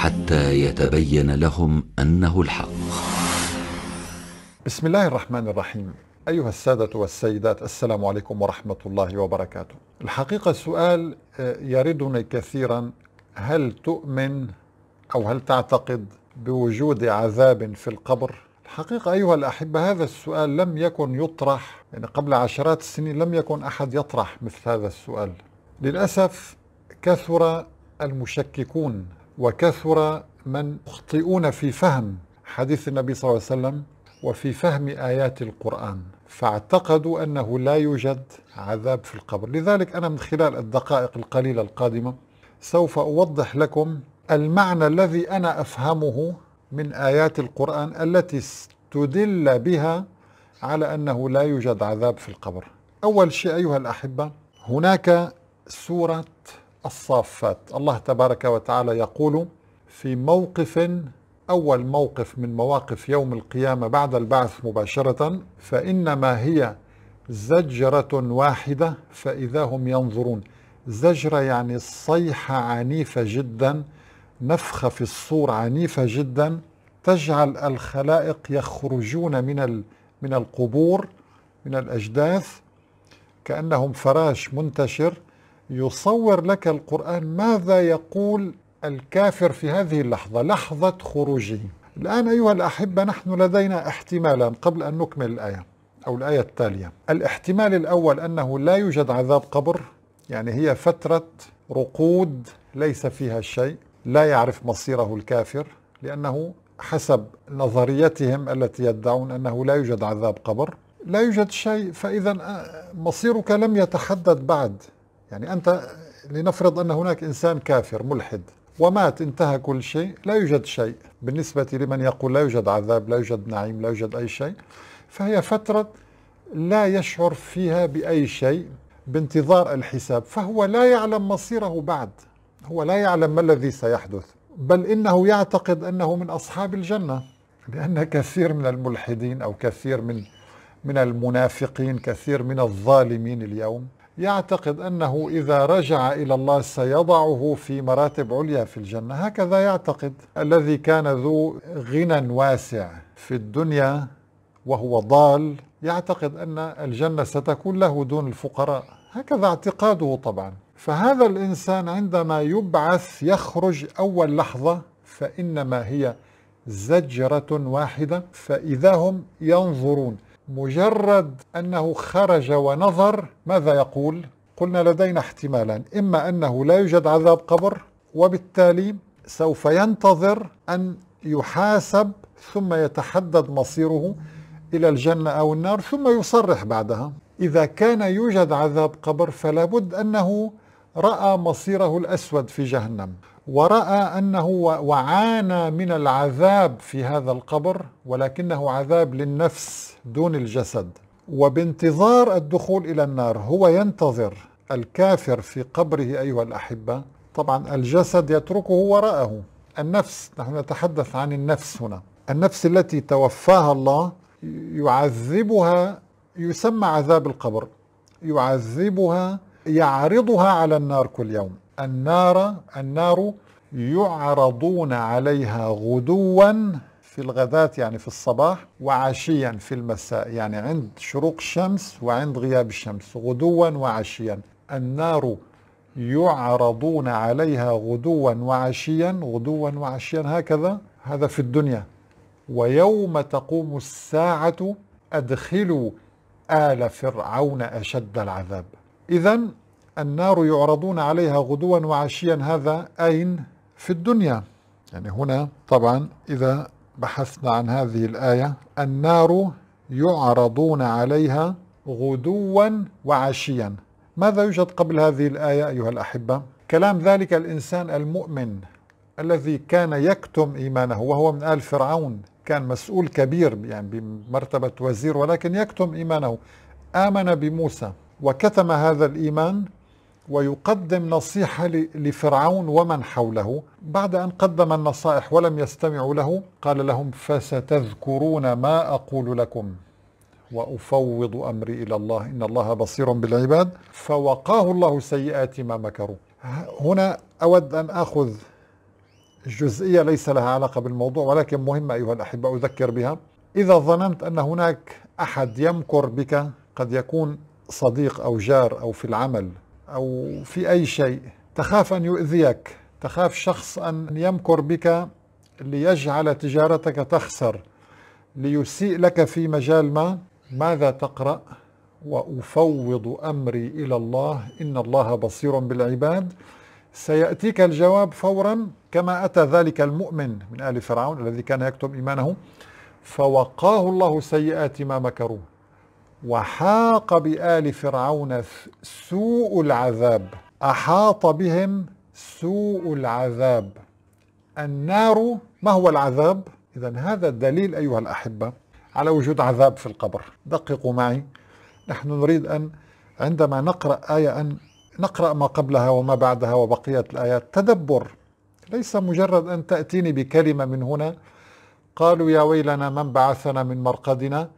حتى يتبين لهم انه الحق. بسم الله الرحمن الرحيم. ايها الساده والسيدات السلام عليكم ورحمه الله وبركاته. الحقيقه السؤال آه، يردني كثيرا هل تؤمن او هل تعتقد بوجود عذاب في القبر؟ الحقيقة أيها الأحبة هذا السؤال لم يكن يطرح يعني قبل عشرات السنين لم يكن أحد يطرح مثل هذا السؤال للأسف كثر المشككون وكثر من يخطئون في فهم حديث النبي صلى الله عليه وسلم وفي فهم آيات القرآن فاعتقدوا أنه لا يوجد عذاب في القبر لذلك أنا من خلال الدقائق القليلة القادمة سوف أوضح لكم المعنى الذي أنا أفهمه من آيات القرآن التي استدل بها على أنه لا يوجد عذاب في القبر أول شيء أيها الأحبة هناك سورة الصافات الله تبارك وتعالى يقول في موقف أول موقف من مواقف يوم القيامة بعد البعث مباشرة فإنما هي زجرة واحدة فإذا هم ينظرون زجرة يعني صيحة عنيفة جدا نفخة في الصور عنيفة جدا تجعل الخلائق يخرجون من من القبور من الأجداث كأنهم فراش منتشر يصور لك القرآن ماذا يقول الكافر في هذه اللحظة لحظة خروجه الآن أيها الأحبة نحن لدينا احتمالا قبل أن نكمل الآية أو الآية التالية الاحتمال الأول أنه لا يوجد عذاب قبر يعني هي فترة رقود ليس فيها شيء لا يعرف مصيره الكافر لأنه حسب نظريتهم التي يدعون أنه لا يوجد عذاب قبر لا يوجد شيء فإذا آه، مصيرك لم يتحدد بعد يعني أنت لنفرض أن هناك إنسان كافر ملحد ومات انتهى كل شيء لا يوجد شيء بالنسبة لمن يقول لا يوجد عذاب لا يوجد نعيم لا يوجد أي شيء فهي فترة لا يشعر فيها بأي شيء بانتظار الحساب فهو لا يعلم مصيره بعد هو لا يعلم ما الذي سيحدث بل إنه يعتقد أنه من أصحاب الجنة لأن كثير من الملحدين أو كثير من من المنافقين كثير من الظالمين اليوم يعتقد أنه إذا رجع إلى الله سيضعه في مراتب عليا في الجنة هكذا يعتقد الذي كان ذو غنى واسع في الدنيا وهو ضال يعتقد أن الجنة ستكون له دون الفقراء هكذا اعتقاده طبعا فهذا الإنسان عندما يبعث يخرج أول لحظة فإنما هي زجرة واحدة فإذا هم ينظرون مجرد أنه خرج ونظر ماذا يقول؟ قلنا لدينا احتمالان إما أنه لا يوجد عذاب قبر وبالتالي سوف ينتظر أن يحاسب ثم يتحدد مصيره إلى الجنة أو النار ثم يصرح بعدها إذا كان يوجد عذاب قبر فلا بد أنه رأى مصيره الأسود في جهنم ورأى أنه وعانى من العذاب في هذا القبر ولكنه عذاب للنفس دون الجسد وبانتظار الدخول إلى النار هو ينتظر الكافر في قبره أيها الأحبة طبعا الجسد يتركه وراءه النفس نحن نتحدث عن النفس هنا النفس التي توفاها الله يعذبها يسمى عذاب القبر يعذبها يعرضها على النار كل يوم النار النار يعرضون عليها غدوا في الغداة يعني في الصباح وعشيا في المساء يعني عند شروق الشمس وعند غياب الشمس غدوا وعشيا النار يعرضون عليها غدوا وعشيا غدوا وعشيا هكذا هذا في الدنيا ويوم تقوم الساعة أدخلوا آل فرعون أشد العذاب إذا النار يعرضون عليها غدوا وعشيا هذا أين في الدنيا يعني هنا طبعا إذا بحثنا عن هذه الآية النار يعرضون عليها غدوا وعشيا ماذا يوجد قبل هذه الآية أيها الأحبة؟ كلام ذلك الإنسان المؤمن الذي كان يكتم إيمانه وهو من آل فرعون كان مسؤول كبير يعني بمرتبة وزير ولكن يكتم إيمانه آمن بموسى وكتم هذا الإيمان ويقدم نصيحة لفرعون ومن حوله بعد أن قدم النصائح ولم يستمعوا له قال لهم فستذكرون ما أقول لكم وأفوض أمري إلى الله إن الله بصير بالعباد فوقاه الله سيئات ما مكروا هنا أود أن أخذ جزئية ليس لها علاقة بالموضوع ولكن مهمة أيها الأحبة أذكر بها إذا ظننت أن هناك أحد يمكر بك قد يكون صديق أو جار أو في العمل أو في أي شيء تخاف أن يؤذيك تخاف شخص أن يمكر بك ليجعل تجارتك تخسر ليسيء لك في مجال ما ماذا تقرأ وأفوض أمري إلى الله إن الله بصير بالعباد سيأتيك الجواب فورا كما أتى ذلك المؤمن من آل فرعون الذي كان يكتم إيمانه فوقاه الله سيئات ما مكروه وحاق بآل فرعون سوء العذاب أحاط بهم سوء العذاب النار ما هو العذاب؟ إذا هذا الدليل أيها الأحبة على وجود عذاب في القبر دققوا معي نحن نريد أن عندما نقرأ آية أن نقرأ ما قبلها وما بعدها وبقية الآيات تدبر ليس مجرد أن تأتيني بكلمة من هنا قالوا يا ويلنا من بعثنا من مرقدنا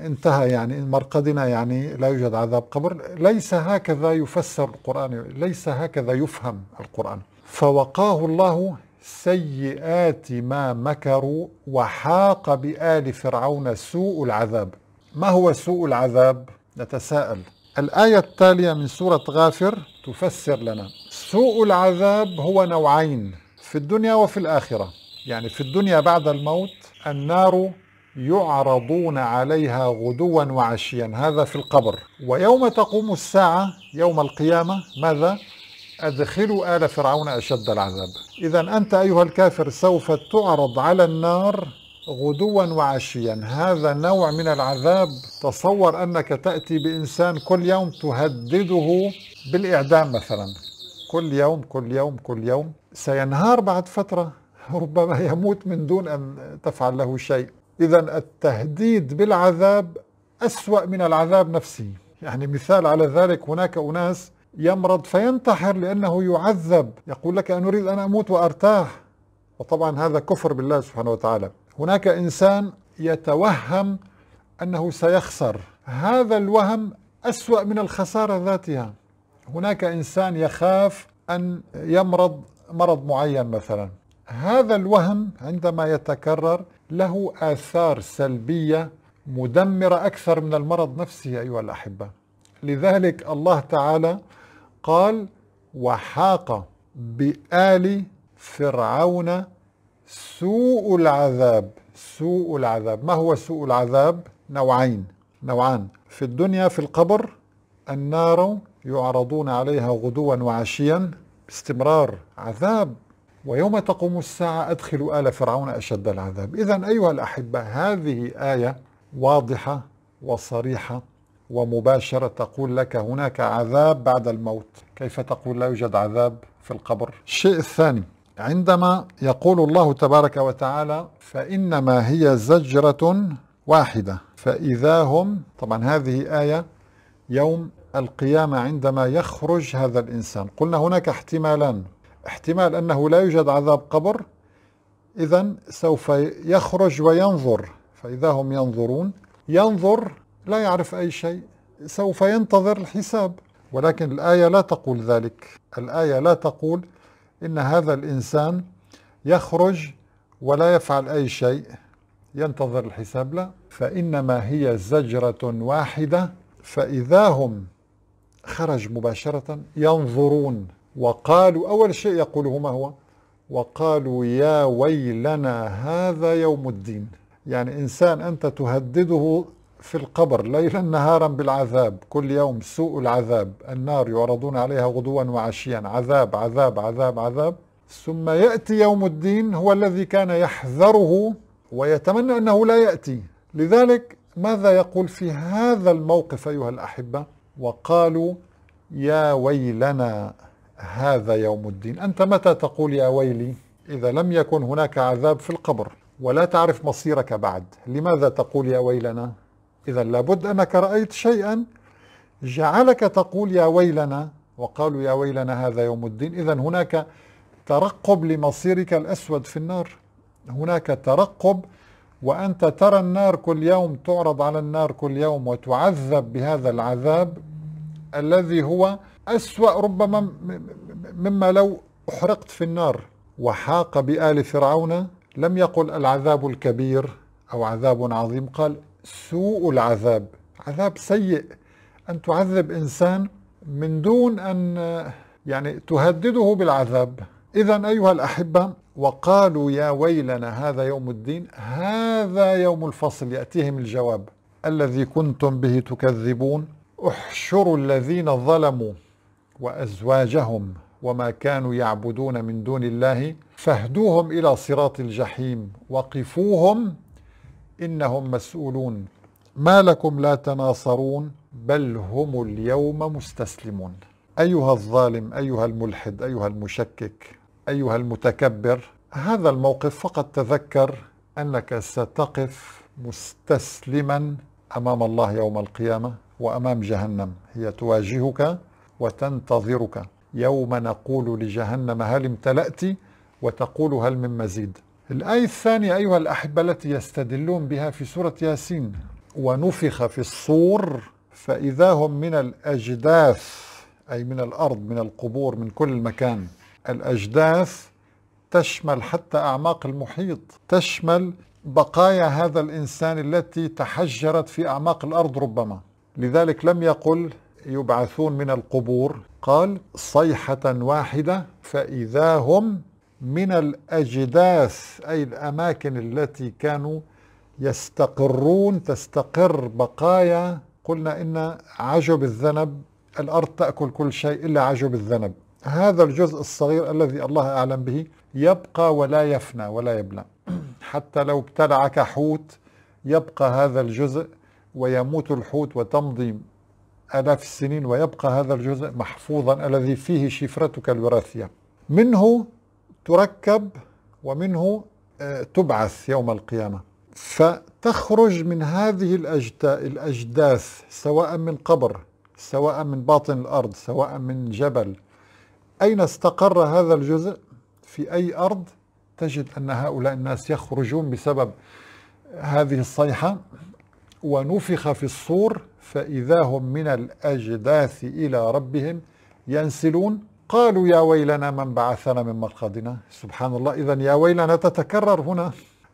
انتهى يعني مرقدنا يعني لا يوجد عذاب قبر ليس هكذا يفسر القرآن ليس هكذا يفهم القرآن فوقاه الله سيئات ما مكروا وحاق بآل فرعون سوء العذاب ما هو سوء العذاب؟ نتساءل الآية التالية من سورة غافر تفسر لنا سوء العذاب هو نوعين في الدنيا وفي الآخرة يعني في الدنيا بعد الموت النار يعرضون عليها غدوا وعشيا هذا في القبر ويوم تقوم الساعة يوم القيامة ماذا؟ أدخلوا آل فرعون أشد العذاب إذا أنت أيها الكافر سوف تعرض على النار غدوا وعشيا هذا نوع من العذاب تصور أنك تأتي بإنسان كل يوم تهدده بالإعدام مثلا كل يوم كل يوم كل يوم سينهار بعد فترة ربما يموت من دون أن تفعل له شيء إذا التهديد بالعذاب أسوأ من العذاب نفسه يعني مثال على ذلك هناك أناس يمرض فينتحر لأنه يعذب يقول لك أنا أريد أن أموت وأرتاح وطبعا هذا كفر بالله سبحانه وتعالى هناك إنسان يتوهم أنه سيخسر هذا الوهم أسوأ من الخسارة ذاتها هناك إنسان يخاف أن يمرض مرض معين مثلا هذا الوهم عندما يتكرر له آثار سلبية مدمرة أكثر من المرض نفسه أيها الأحبة لذلك الله تعالى قال وحاق بآل فرعون سوء العذاب سوء العذاب ما هو سوء العذاب نوعين نوعان في الدنيا في القبر النار يعرضون عليها غدوا وعشيا باستمرار عذاب ويوم تقوم الساعة أدخل آل فرعون أشد العذاب إذا أيها الأحبة هذه آية واضحة وصريحة ومباشرة تقول لك هناك عذاب بعد الموت كيف تقول لا يوجد عذاب في القبر الشيء الثاني عندما يقول الله تبارك وتعالى فإنما هي زجرة واحدة فإذا هم طبعا هذه آية يوم القيامة عندما يخرج هذا الإنسان قلنا هناك احتمالان احتمال أنه لا يوجد عذاب قبر إذا سوف يخرج وينظر فإذا هم ينظرون ينظر لا يعرف أي شيء سوف ينتظر الحساب ولكن الآية لا تقول ذلك الآية لا تقول إن هذا الإنسان يخرج ولا يفعل أي شيء ينتظر الحساب لا فإنما هي زجرة واحدة فإذا هم خرج مباشرة ينظرون وقالوا أول شيء يقوله ما هو وقالوا يا ويلنا هذا يوم الدين يعني إنسان أنت تهدده في القبر ليلا نهارا بالعذاب كل يوم سوء العذاب النار يعرضون عليها غدوا وعشيا عذاب عذاب عذاب عذاب ثم يأتي يوم الدين هو الذي كان يحذره ويتمنى أنه لا يأتي لذلك ماذا يقول في هذا الموقف أيها الأحبة وقالوا يا ويلنا هذا يوم الدين أنت متى تقول يا ويلي إذا لم يكن هناك عذاب في القبر ولا تعرف مصيرك بعد لماذا تقول يا ويلنا إذا لابد أنك رأيت شيئا جعلك تقول يا ويلنا وقالوا يا ويلنا هذا يوم الدين إذا هناك ترقب لمصيرك الأسود في النار هناك ترقب وأنت ترى النار كل يوم تعرض على النار كل يوم وتعذب بهذا العذاب الذي هو أسوأ ربما مما لو أحرقت في النار وحاق بآل فرعون لم يقل العذاب الكبير أو عذاب عظيم قال سوء العذاب عذاب سيء أن تعذب إنسان من دون أن يعني تهدده بالعذاب إذا أيها الأحبة وقالوا يا ويلنا هذا يوم الدين هذا يوم الفصل يأتيهم الجواب الذي كنتم به تكذبون احشروا الذين ظلموا وأزواجهم وما كانوا يعبدون من دون الله فاهدوهم إلى صراط الجحيم وقفوهم إنهم مسؤولون ما لكم لا تناصرون بل هم اليوم مستسلمون أيها الظالم أيها الملحد أيها المشكك أيها المتكبر هذا الموقف فقط تذكر أنك ستقف مستسلما أمام الله يوم القيامة وأمام جهنم هي تواجهك وتنتظرك يوم نقول لجهنم هل امتلأت وتقول هل من مزيد الآية الثانية أيها الأحبة التي يستدلون بها في سورة ياسين ونفخ في الصور فإذا هم من الأجداث أي من الأرض من القبور من كل مكان الأجداث تشمل حتى أعماق المحيط تشمل بقايا هذا الإنسان التي تحجرت في أعماق الأرض ربما لذلك لم يقل يبعثون من القبور قال صيحة واحدة فإذا هم من الأجداث أي الأماكن التي كانوا يستقرون تستقر بقايا قلنا إن عجب الذنب الأرض تأكل كل شيء إلا عجب الذنب هذا الجزء الصغير الذي الله أعلم به يبقى ولا يفنى ولا يبلى حتى لو ابتلعك حوت يبقى هذا الجزء ويموت الحوت وتمضي آلاف السنين ويبقى هذا الجزء محفوظا الذي فيه شفرتك الوراثية منه تركب ومنه آه، تبعث يوم القيامة فتخرج من هذه الأجداث سواء من قبر سواء من باطن الأرض سواء من جبل أين استقر هذا الجزء في أي أرض تجد أن هؤلاء الناس يخرجون بسبب هذه الصيحة ونفخ في الصور فإذا هم من الأجداث إلى ربهم ينسلون قالوا يا ويلنا من بعثنا من مرقدنا سبحان الله إذا يا ويلنا تتكرر هنا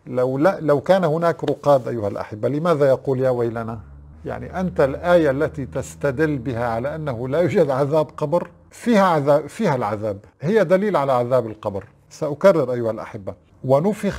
لو, لا لو كان هناك رقاد أيها الأحبة لماذا يقول يا ويلنا يعني أنت الآية التي تستدل بها على أنه لا يوجد عذاب قبر فيها, عذاب فيها العذاب هي دليل على عذاب القبر سأكرر أيها الأحبة ونفخ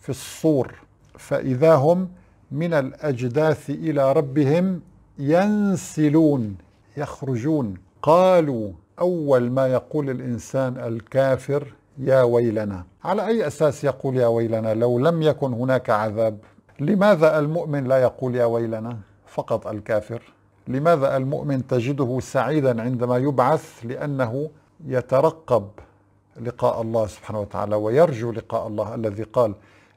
في الصور فإذا هم من الأجداث إلى ربهم ينسلون يخرجون قالوا أول ما يقول الإنسان الكافر يا ويلنا على أي أساس يقول يا ويلنا لو لم يكن هناك عذاب لماذا المؤمن لا يقول يا ويلنا فقط الكافر لماذا المؤمن تجده سعيدا عندما يبعث لأنه يترقب لقاء الله سبحانه وتعالى ويرجو لقاء الله الذي قال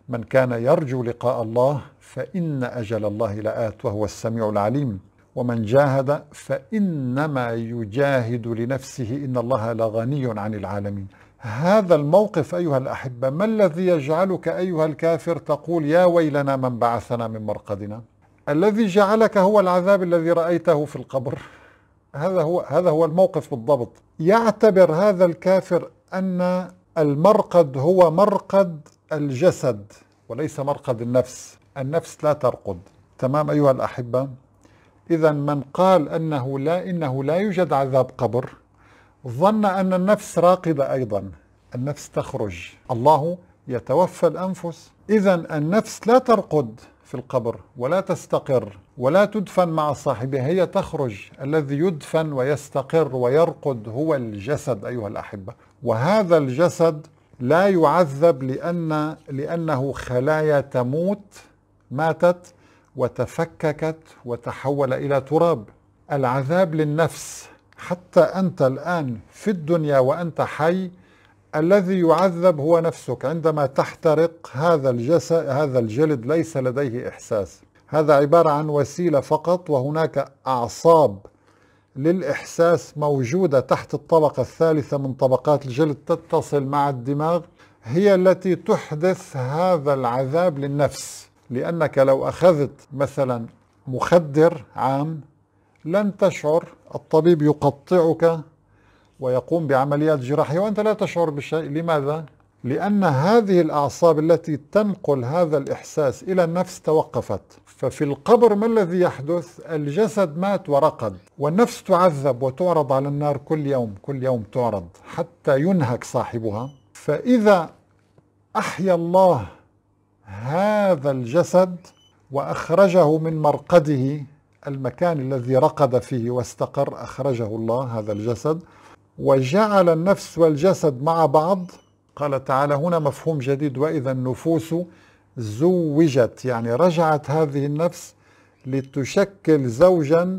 من كان يرجو لقاء الله فإن أجل الله لآت وهو السميع العليم ومن جاهد فإنما يجاهد لنفسه إن الله لغني عن العالمين هذا الموقف أيها الأحبة ما الذي يجعلك أيها الكافر تقول يا ويلنا من بعثنا من مرقدنا الذي جعلك هو العذاب الذي رأيته في القبر هذا هو هذا هو الموقف بالضبط يعتبر هذا الكافر أن المرقد هو مرقد الجسد وليس مرقد النفس النفس لا ترقد تمام أيها الأحبة إذا من قال أنه لا إنه لا يوجد عذاب قبر ظن أن النفس راقدة أيضا النفس تخرج الله يتوفى الأنفس إذا النفس لا ترقد في القبر ولا تستقر ولا تدفن مع صاحبها هي تخرج الذي يدفن ويستقر ويرقد هو الجسد أيها الأحبة وهذا الجسد لا يعذب لأن لأنه خلايا تموت ماتت وتفككت وتحول الى تراب العذاب للنفس حتى انت الان في الدنيا وانت حي الذي يعذب هو نفسك عندما تحترق هذا الجسد هذا الجلد ليس لديه احساس هذا عباره عن وسيله فقط وهناك اعصاب للإحساس موجودة تحت الطبقة الثالثة من طبقات الجلد تتصل مع الدماغ هي التي تحدث هذا العذاب للنفس لأنك لو أخذت مثلا مخدر عام لن تشعر الطبيب يقطعك ويقوم بعمليات جراحية وأنت لا تشعر بشيء لماذا؟ لأن هذه الأعصاب التي تنقل هذا الإحساس إلى النفس توقفت ففي القبر ما الذي يحدث؟ الجسد مات ورقد والنفس تعذب وتعرض على النار كل يوم كل يوم تعرض حتى ينهك صاحبها فإذا أحيا الله هذا الجسد واخرجه من مرقده المكان الذي رقد فيه واستقر اخرجه الله هذا الجسد وجعل النفس والجسد مع بعض قال تعالى هنا مفهوم جديد واذا النفوس زوجت يعني رجعت هذه النفس لتشكل زوجا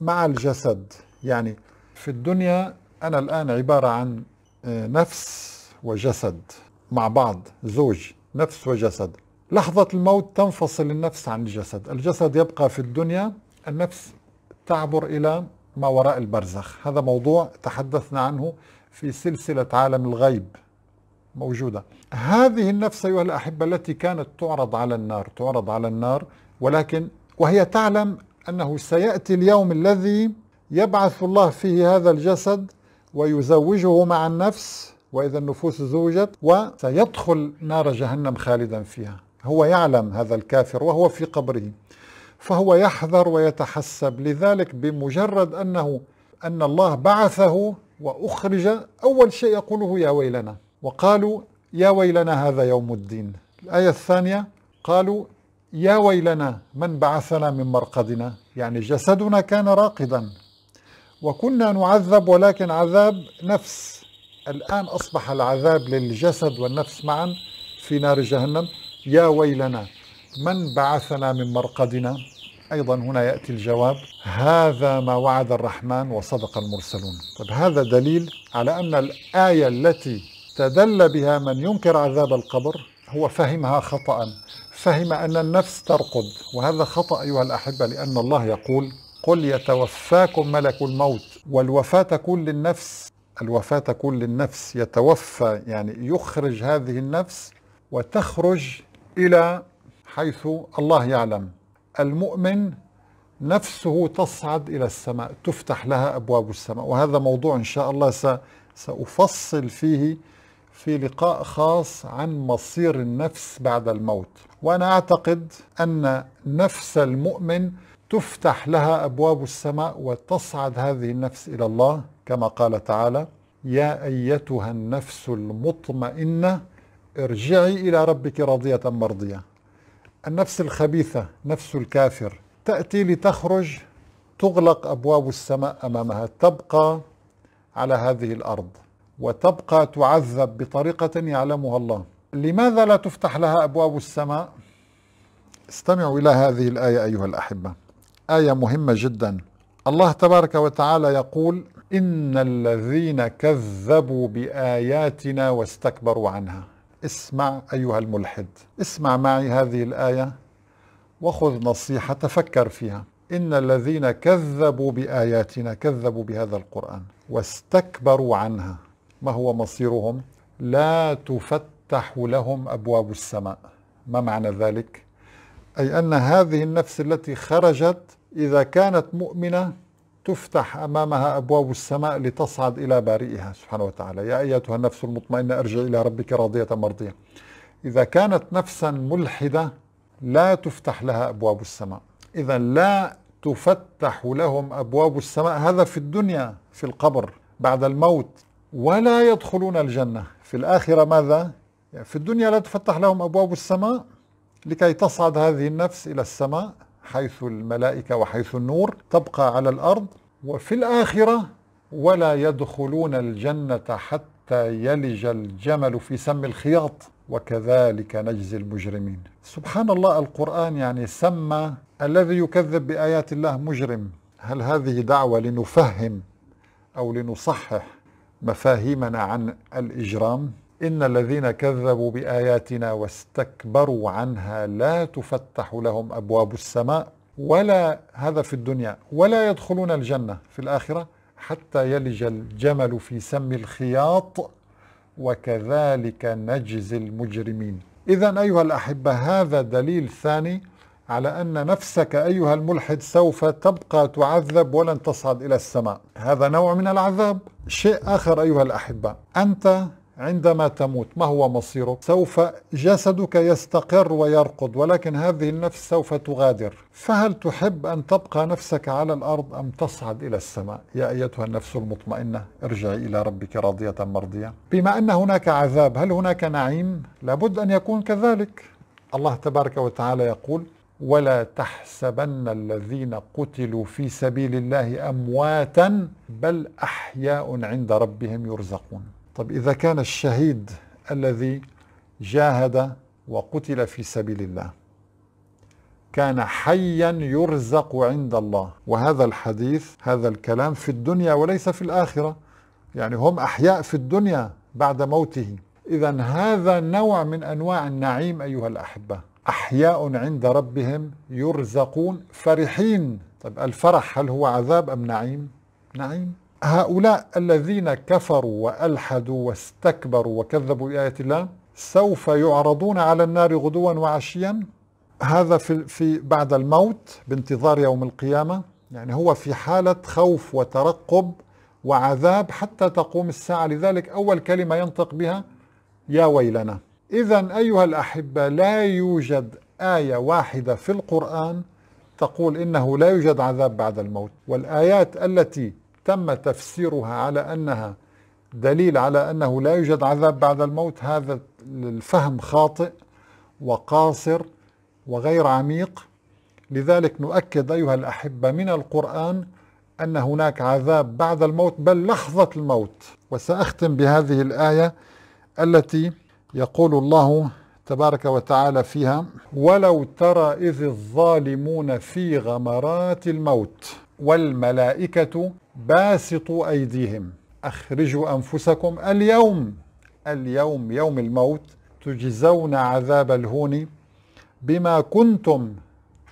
مع الجسد يعني في الدنيا انا الان عباره عن آه، نفس وجسد مع بعض زوج نفس وجسد لحظة الموت تنفصل النفس عن الجسد الجسد يبقى في الدنيا النفس تعبر إلى ما وراء البرزخ هذا موضوع تحدثنا عنه في سلسلة عالم الغيب موجودة هذه النفس أيها الأحبة التي كانت تعرض على النار تعرض على النار ولكن وهي تعلم أنه سيأتي اليوم الذي يبعث الله فيه هذا الجسد ويزوجه مع النفس وإذا النفوس زوجت وسيدخل نار جهنم خالدا فيها هو يعلم هذا الكافر وهو في قبره فهو يحذر ويتحسب لذلك بمجرد أنه أن الله بعثه وأخرج أول شيء يقوله يا ويلنا وقالوا يا ويلنا هذا يوم الدين الآية الثانية قالوا يا ويلنا من بعثنا من مرقدنا يعني جسدنا كان راقدا وكنا نعذب ولكن عذاب نفس الآن أصبح العذاب للجسد والنفس معا في نار جهنم يا ويلنا من بعثنا من مرقدنا أيضا هنا يأتي الجواب هذا ما وعد الرحمن وصدق المرسلون طب هذا دليل على أن الآية التي تدل بها من ينكر عذاب القبر هو فهمها خطأ فهم أن النفس ترقد وهذا خطأ أيها الأحبة لأن الله يقول قل يتوفاكم ملك الموت والوفاة تكون للنفس الوفاة تكون للنفس يتوفى يعني يخرج هذه النفس وتخرج إلى حيث الله يعلم المؤمن نفسه تصعد إلى السماء تفتح لها أبواب السماء وهذا موضوع إن شاء الله سأفصل فيه في لقاء خاص عن مصير النفس بعد الموت وأنا أعتقد أن نفس المؤمن تفتح لها أبواب السماء وتصعد هذه النفس إلى الله كما قال تعالى يا أيتها النفس المطمئنة ارجعي إلى ربك راضية مرضية النفس الخبيثة نفس الكافر تأتي لتخرج تغلق أبواب السماء أمامها تبقى على هذه الأرض وتبقى تعذب بطريقة يعلمها الله لماذا لا تفتح لها أبواب السماء؟ استمعوا إلى هذه الآية أيها الأحبة آية مهمة جدا الله تبارك وتعالى يقول إن الذين كذبوا بآياتنا واستكبروا عنها اسمع أيها الملحد اسمع معي هذه الآية وخذ نصيحة تفكر فيها إن الذين كذبوا بآياتنا كذبوا بهذا القرآن واستكبروا عنها ما هو مصيرهم لا تفتح لهم أبواب السماء ما معنى ذلك أي أن هذه النفس التي خرجت إذا كانت مؤمنة تفتح أمامها أبواب السماء لتصعد إلى بارئها سبحانه وتعالى يا أيتها النفس المطمئنة أرجع إلى ربك راضية مرضية إذا كانت نفسا ملحدة لا تفتح لها أبواب السماء إذا لا تفتح لهم أبواب السماء هذا في الدنيا في القبر بعد الموت ولا يدخلون الجنة في الآخرة ماذا؟ في الدنيا لا تفتح لهم أبواب السماء لكي تصعد هذه النفس إلى السماء حيث الملائكة وحيث النور تبقى على الأرض وفي الآخرة ولا يدخلون الجنة حتى يلج الجمل في سم الخياط وكذلك نجزي المجرمين سبحان الله القرآن يعني سمى الذي يكذب بآيات الله مجرم هل هذه دعوة لنفهم أو لنصحح مفاهيمنا عن الإجرام إن الذين كذبوا بآياتنا واستكبروا عنها لا تفتح لهم أبواب السماء ولا هذا في الدنيا ولا يدخلون الجنة في الآخرة حتى يلج الجمل في سم الخياط وكذلك نجزي المجرمين إذا أيها الأحبة هذا دليل ثاني على أن نفسك أيها الملحد سوف تبقى تعذب ولن تصعد إلى السماء هذا نوع من العذاب شيء آخر أيها الأحبة أنت عندما تموت ما هو مصيرك سوف جسدك يستقر ويرقد ولكن هذه النفس سوف تغادر فهل تحب أن تبقى نفسك على الأرض أم تصعد إلى السماء يا أيتها النفس المطمئنة ارجعي إلى ربك راضية مرضية بما أن هناك عذاب هل هناك نعيم لابد أن يكون كذلك الله تبارك وتعالى يقول ولا تحسبن الذين قتلوا في سبيل الله امواتا بل احياء عند ربهم يرزقون طب إذا كان الشهيد الذي جاهد وقتل في سبيل الله كان حيا يرزق عند الله وهذا الحديث هذا الكلام في الدنيا وليس في الآخرة يعني هم أحياء في الدنيا بعد موته إذا هذا نوع من أنواع النعيم أيها الأحبة أحياء عند ربهم يرزقون فرحين طيب الفرح هل هو عذاب أم نعيم؟ نعيم هؤلاء الذين كفروا وألحدوا واستكبروا وكذبوا بآيات الله سوف يعرضون على النار غدوا وعشيا هذا في, في بعد الموت بانتظار يوم القيامة يعني هو في حالة خوف وترقب وعذاب حتى تقوم الساعة لذلك أول كلمة ينطق بها يا ويلنا إذا أيها الأحبة لا يوجد آية واحدة في القرآن تقول إنه لا يوجد عذاب بعد الموت والآيات التي تم تفسيرها على أنها دليل على أنه لا يوجد عذاب بعد الموت هذا الفهم خاطئ وقاصر وغير عميق لذلك نؤكد أيها الأحبة من القرآن أن هناك عذاب بعد الموت بل لحظة الموت وسأختم بهذه الآية التي يقول الله تبارك وتعالى فيها ولو ترى إذ الظالمون في غمرات الموت والملائكة باسطوا أيديهم أخرجوا أنفسكم اليوم اليوم يوم الموت تجزون عذاب الهون بما كنتم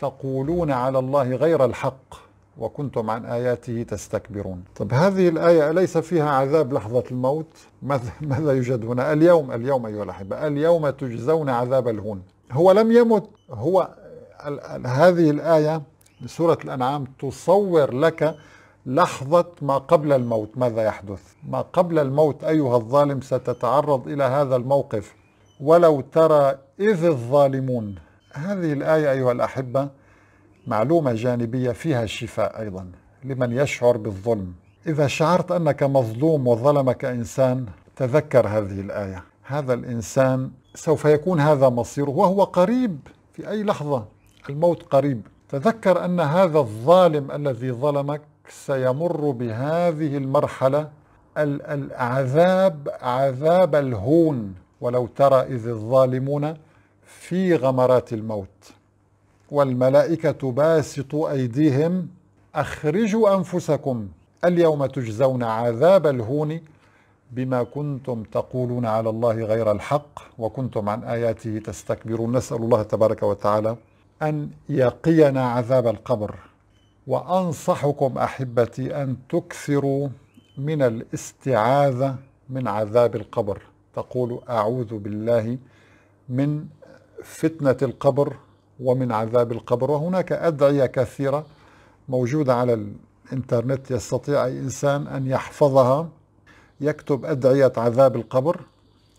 تقولون على الله غير الحق وكنتم عن آياته تستكبرون طب هذه الآية أليس فيها عذاب لحظة الموت ماذا, ماذا يوجد هنا اليوم اليوم أيها الأحبة اليوم تجزون عذاب الهون هو لم يمت هو هذه الآية سورة الأنعام تصور لك لحظة ما قبل الموت ماذا يحدث؟ ما قبل الموت أيها الظالم ستتعرض إلى هذا الموقف ولو ترى إذ الظالمون هذه الآية أيها الأحبة معلومة جانبية فيها الشفاء أيضا لمن يشعر بالظلم إذا شعرت أنك مظلوم وظلمك إنسان تذكر هذه الآية هذا الإنسان سوف يكون هذا مصيره وهو قريب في أي لحظة الموت قريب تذكر أن هذا الظالم الذي ظلمك سيمر بهذه المرحلة العذاب عذاب الهون ولو ترى إذ الظالمون في غمرات الموت والملائكة باسط أيديهم أخرجوا أنفسكم اليوم تجزون عذاب الهون بما كنتم تقولون على الله غير الحق وكنتم عن آياته تستكبرون نسأل الله تبارك وتعالى أن يقينا عذاب القبر وانصحكم احبتي ان تكثروا من الاستعاذه من عذاب القبر تقول اعوذ بالله من فتنه القبر ومن عذاب القبر وهناك ادعيه كثيره موجوده على الانترنت يستطيع اي انسان ان يحفظها يكتب ادعيه عذاب القبر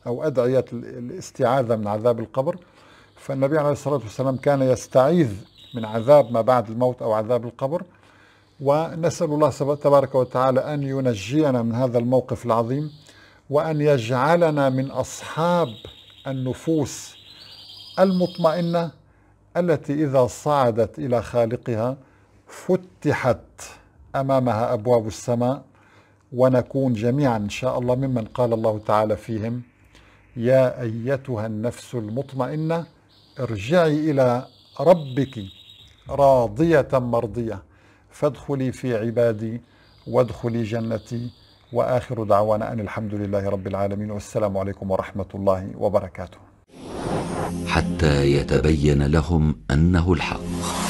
او ادعيه الاستعاذه من عذاب القبر فالنبي عليه الصلاه والسلام كان يستعيذ من عذاب ما بعد الموت أو عذاب القبر ونسأل الله تبارك وتعالى أن ينجينا من هذا الموقف العظيم وأن يجعلنا من أصحاب النفوس المطمئنة التي إذا صعدت إلى خالقها فتحت أمامها أبواب السماء ونكون جميعا إن شاء الله ممن قال الله تعالى فيهم يا أيتها النفس المطمئنة ارجعي إلى ربك راضية مرضية فادخلي في عبادي وادخلي جنتي واخر دعوانا ان الحمد لله رب العالمين والسلام عليكم ورحمه الله وبركاته. حتى يتبين لهم انه الحق.